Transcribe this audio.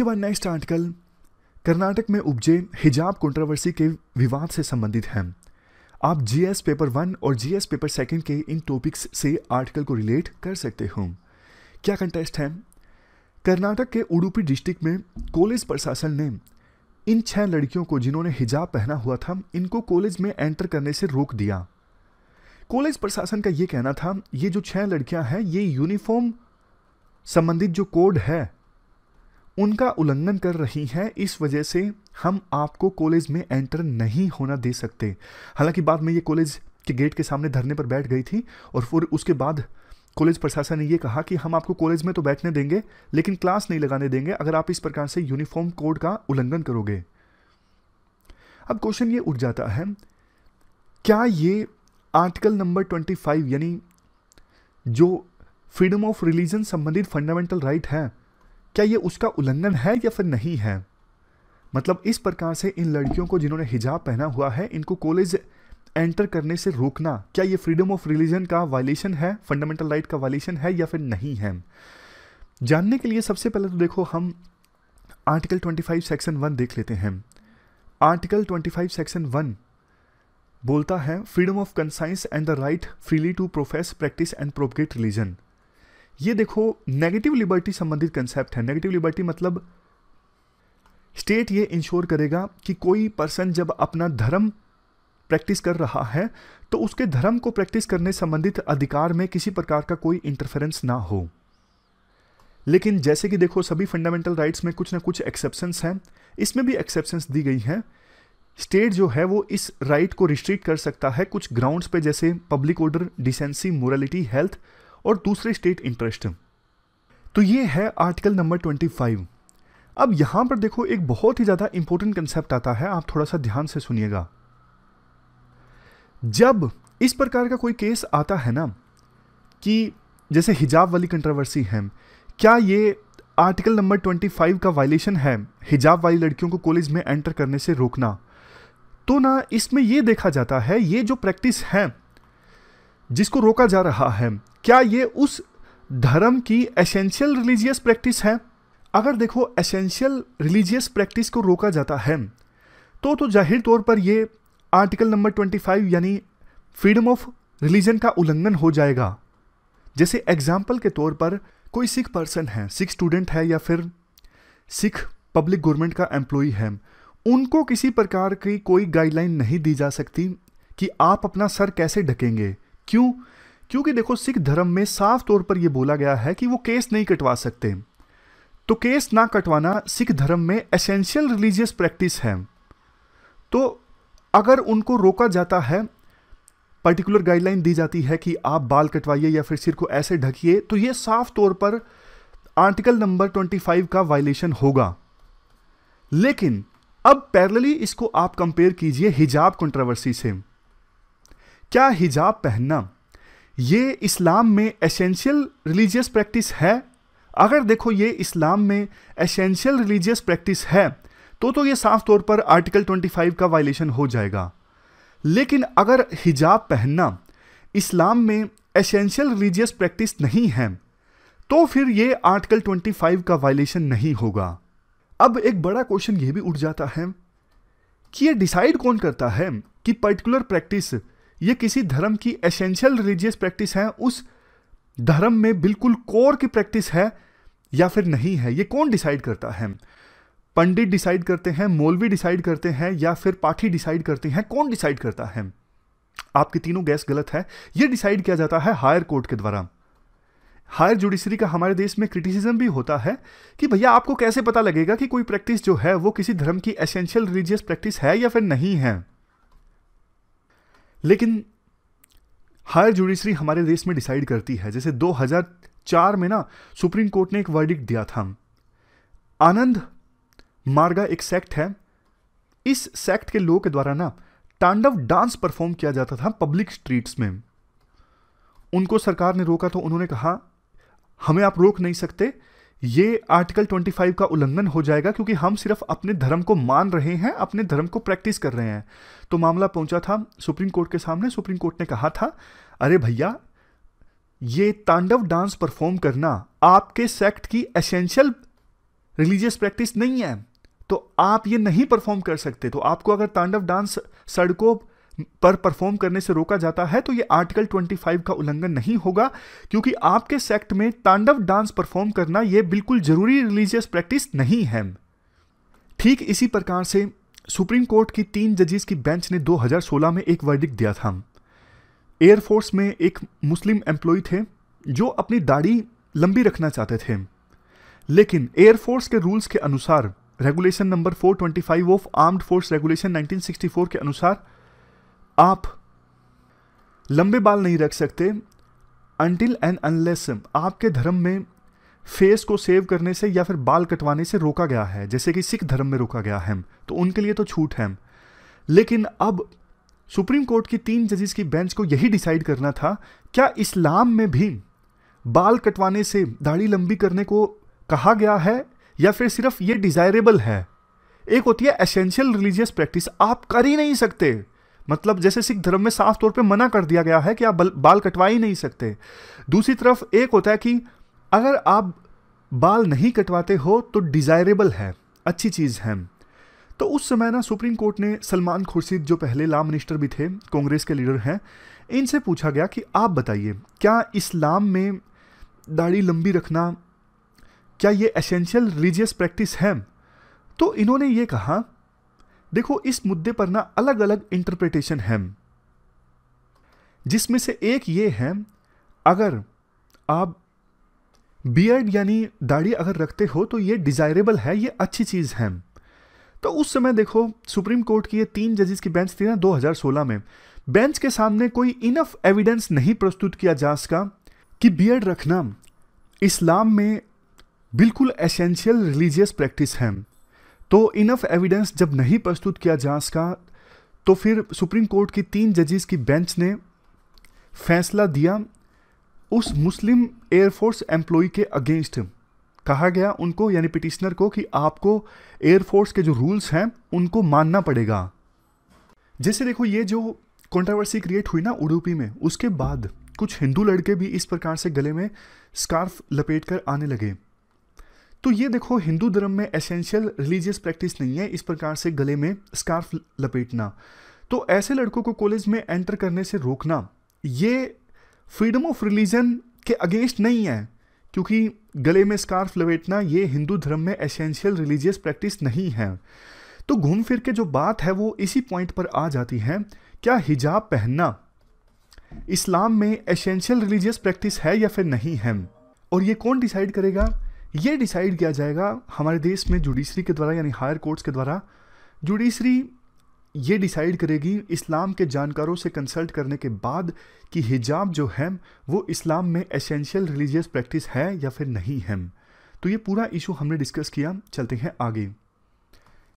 इसके बाद next article Karnataka में उपजे हिजाब कंट्रोवर्सी के विवाद से संबंधित हैं आप जीएस पेपर वन और जीएस पेपर सेकंड के इन टॉपिक्स से आर्टिकल को रिलेट कर सकते हो क्या कंटेस्ट है कर्नाटक के उडुपी डिस्ट्रिक्ट में कॉलेज प्रशासन ने इन छह लड़कियों को जिन्होंने हिजाब पहना हुआ था इनको कॉलेज में एंटर करने से रोक दिया कॉलेज प्रशासन का ये कहना था ये जो छह लड़कियां हैं ये यूनिफॉर्म संबंधित जो कोड है उनका उल्लंघन कर रही हैं इस वजह से हम आपको कॉलेज में एंटर नहीं होना दे सकते हालांकि बाद में ये कॉलेज के गेट के सामने धरने पर बैठ गई थी और फिर उसके बाद कॉलेज प्रशासन ने ये कहा कि हम आपको कॉलेज में तो बैठने देंगे लेकिन क्लास नहीं लगाने देंगे अगर आप इस प्रकार से यूनिफॉर्म कोड का उल्लंघन करोगे अब क्वेश्चन ये उठ जाता है क्या ये आर्टिकल नंबर ट्वेंटी फाइव यानी जो फ्रीडम ऑफ रिलीजन संबंधित फंडामेंटल राइट है क्या ये उसका उल्लंघन है या फिर नहीं है मतलब इस प्रकार से इन लड़कियों को जिन्होंने हिजाब पहना हुआ है इनको कॉलेज एंटर करने से रोकना क्या ये फ्रीडम ऑफ रिलीजन का वायलेशन है फंडामेंटल राइट का वायलेशन है या फिर नहीं है जानने के लिए सबसे पहले तो देखो हम आर्टिकल 25 सेक्शन वन देख लेते हैं आर्टिकल 25 सेक्शन वन बोलता है freedom of conscience and the right freely to profess practice and propagate religion ये देखो नेगेटिव लिबर्टी संबंधित कंसेप्ट है नेगेटिव लिबर्टी मतलब स्टेट ये इंश्योर करेगा कि कोई पर्सन जब अपना धर्म प्रैक्टिस कर रहा है तो उसके धर्म को प्रैक्टिस करने संबंधित अधिकार में किसी प्रकार का कोई इंटरफेरेंस ना हो लेकिन जैसे कि देखो सभी फंडामेंटल राइट्स में कुछ ना कुछ एक्सेप्शंस हैं इसमें भी एक्सेप्शंस दी गई हैं स्टेट जो है वो इस राइट को रिस्ट्रिक्ट कर सकता है कुछ ग्राउंड्स पे जैसे public order decency morality health और दूसरे स्टेट इंटरेस्ट हैं तो ये है आर्टिकल नंबर ट्वेंटी फाइव अब यहाँ पर देखो एक बहुत ही ज़्यादा इंपॉर्टेंट कंसेप्ट आता है आप थोड़ा सा ध्यान से सुनिएगा जब इस प्रकार का कोई केस आता है ना कि जैसे हिजाब वाली कंट्रोवर्सी है क्या ये आर्टिकल नंबर 25 का वायलेशन है हिजाब वाली लड़कियों को कॉलेज में एंटर करने से रोकना तो ना इसमें ये देखा जाता है ये जो प्रैक्टिस है जिसको रोका जा रहा है क्या ये उस धर्म की एसेंशियल रिलीजियस प्रैक्टिस है अगर देखो एसेंशियल रिलीजियस प्रैक्टिस को रोका जाता है तो तो जाहिर तौर पर ये आर्टिकल नंबर 25 यानी फ्रीडम ऑफ रिलीजन का उल्लंघन हो जाएगा जैसे एग्जाम्पल के तौर पर कोई सिख पर्सन है सिख स्टूडेंट है या फिर सिख पब्लिक गवर्नमेंट का एम्प्लॉई है उनको किसी प्रकार की कोई गाइडलाइन नहीं दी जा सकती कि आप अपना सर कैसे ढकेंगे क्यों क्योंकि देखो सिख धर्म में साफ तौर पर यह बोला गया है कि वो केस नहीं कटवा सकते तो केस ना कटवाना सिख धर्म में एसेंशियल रिलीजियस प्रैक्टिस है तो अगर उनको रोका जाता है पर्टिकुलर गाइडलाइन दी जाती है कि आप बाल कटवाइए या फिर सिर को ऐसे ढकिए तो यह साफ तौर पर आर्टिकल नंबर 25 का वायलेशन होगा लेकिन अब पैरेलली इसको आप कंपेयर कीजिए हिजाब कंट्रोवर्सी से क्या हिजाब पहनना ये इस्लाम में एसेंशियल रिलीजियस प्रैक्टिस है अगर देखो ये इस्लाम में एसेंशियल रिलीजियस प्रैक्टिस है तो तो ये साफ तौर पर आर्टिकल 25 का वायलेशन हो जाएगा लेकिन अगर हिजाब पहनना इस्लाम में एसेंशियल रिलीजियस प्रैक्टिस नहीं है तो फिर ये आर्टिकल 25 का वायलेशन नहीं होगा अब एक बड़ा क्वेश्चन ये भी उठ जाता है कि ये डिसाइड कौन करता है कि पर्टिकुलर प्रैक्टिस ये किसी धर्म की एसेंशियल रिलीजियस प्रैक्टिस है उस धर्म में बिल्कुल कोर की प्रैक्टिस है या फिर नहीं है ये कौन डिसाइड करता है पंडित डिसाइड करते हैं मौलवी डिसाइड करते हैं या फिर पाठी डिसाइड करते हैं कौन डिसाइड करता है आपकी तीनों गैस गलत है ये डिसाइड किया जाता है हायर कोर्ट के द्वारा हायर जुडिशरी का हमारे देश में क्रिटिसिज्म भी होता है कि भैया आपको कैसे पता लगेगा कि कोई प्रैक्टिस जो है वो किसी धर्म की एसेंशियल रिलीजियस प्रैक्टिस है या फिर नहीं है लेकिन हायर जुडिशरी हमारे देश में डिसाइड करती है जैसे 2004 में ना सुप्रीम कोर्ट ने एक वर्डिक्ट दिया था आनंद मार्गा एक सेक्ट है इस सेक्ट के लोगों के द्वारा ना तांडव डांस परफॉर्म किया जाता था पब्लिक स्ट्रीट्स में उनको सरकार ने रोका तो उन्होंने कहा हमें आप रोक नहीं सकते ये आर्टिकल 25 का उल्लंघन हो जाएगा क्योंकि हम सिर्फ अपने धर्म को मान रहे हैं अपने धर्म को प्रैक्टिस कर रहे हैं तो मामला पहुंचा था सुप्रीम कोर्ट के सामने सुप्रीम कोर्ट ने कहा था अरे भैया ये तांडव डांस परफॉर्म करना आपके सेक्ट की एसेंशियल रिलीजियस प्रैक्टिस नहीं है तो आप ये नहीं परफॉर्म कर सकते तो आपको अगर तांडव डांस सड़कों पर परफॉर्म करने से रोका जाता है तो ये आर्टिकल 25 का उल्लंघन नहीं होगा क्योंकि आपके सेक्ट में तांडव डांस परफॉर्म करना ये बिल्कुल ज़रूरी रिलीजियस प्रैक्टिस नहीं है ठीक इसी प्रकार से सुप्रीम कोर्ट की तीन जजेस की बेंच ने 2016 में एक वर्डिक दिया था एयरफोर्स में एक मुस्लिम एम्प्लॉय थे जो अपनी दाढ़ी लंबी रखना चाहते थे लेकिन एयरफोर्स के रूल्स के अनुसार regulation number 425 of armed force regulation 1964 के अनुसार आप लंबे बाल नहीं रख सकते अनटिल एंड अनलेस आपके धर्म में फेस को सेव करने से या फिर बाल कटवाने से रोका गया है जैसे कि सिख धर्म में रोका गया है तो उनके लिए तो छूट है लेकिन अब सुप्रीम कोर्ट की तीन जजेस की बेंच को यही डिसाइड करना था क्या इस्लाम में भी बाल कटवाने से दाढ़ी लंबी करने को कहा गया है या फिर सिर्फ ये डिज़ायरेबल है एक होती है एसेंशियल रिलीजियस प्रैक्टिस आप कर ही नहीं सकते मतलब जैसे सिख धर्म में साफ तौर पे मना कर दिया गया है कि आप बाल कटवा ही नहीं सकते दूसरी तरफ एक होता है कि अगर आप बाल नहीं कटवाते हो तो डिज़ायरेबल है अच्छी चीज़ है तो उस समय ना सुप्रीम कोर्ट ने सलमान खुर्शीद जो पहले लॉ मिनिस्टर भी थे कांग्रेस के लीडर हैं इनसे पूछा गया कि आप बताइए क्या इस्लाम में दाढ़ी लंबी रखना क्या ये एसेंशियल रिलीजियस प्रैक्टिस है तो इन्होंने ये कहा देखो इस मुद्दे पर ना अलग अलग इंटरप्रिटेशन है जिसमें से एक ये है अगर आप बियर्ड यानी दाढ़ी अगर रखते हो तो ये डिज़ायरेबल है ये अच्छी चीज़ है तो उस समय देखो सुप्रीम कोर्ट की ये तीन जजेस की बेंच थी ना 2016 में बेंच के सामने कोई इनफ एविडेंस नहीं प्रस्तुत किया जा सका कि बियर्ड रखना इस्लाम में बिल्कुल एसेंशियल रिलीजियस प्रैक्टिस है तो इनफ एविडेंस जब नहीं प्रस्तुत किया जा सका तो फिर सुप्रीम कोर्ट की तीन जजेस की बेंच ने फैसला दिया उस मुस्लिम एयरफोर्स एम्प्लॉय के अगेंस्ट कहा गया उनको यानी पिटिशनर को कि आपको एयरफोर्स के जो रूल्स हैं उनको मानना पड़ेगा जैसे देखो ये जो कंट्रोवर्सी क्रिएट हुई ना उडुपी में उसके बाद कुछ हिंदू लड़के भी इस प्रकार से गले में स्कार्फ लपेट कर आने लगे तो ये देखो हिंदू धर्म में एसेंशियल रिलीजियस प्रैक्टिस नहीं है इस प्रकार से गले में स्कार्फ लपेटना तो ऐसे लड़कों को कॉलेज में एंटर करने से रोकना ये फ्रीडम ऑफ रिलीजन के अगेंस्ट नहीं है क्योंकि गले में स्कार्फ लपेटना ये हिंदू धर्म में एसेंशियल रिलीजियस प्रैक्टिस नहीं है तो घूम फिर के जो बात है वो इसी पॉइंट पर आ जाती है क्या हिजाब पहनना इस्लाम में एसेंशियल रिलीजियस प्रैक्टिस है या फिर नहीं है और ये कौन डिसाइड करेगा ये डिसाइड किया जाएगा हमारे देश में जुडिशरी के द्वारा यानी हायर कोर्ट्स के द्वारा जुडिशरी ये डिसाइड करेगी इस्लाम के जानकारों से कंसल्ट करने के बाद कि हिजाब जो है वो इस्लाम में एसेंशियल रिलीजियस प्रैक्टिस है या फिर नहीं है तो ये पूरा इशू हमने डिस्कस किया चलते हैं आगे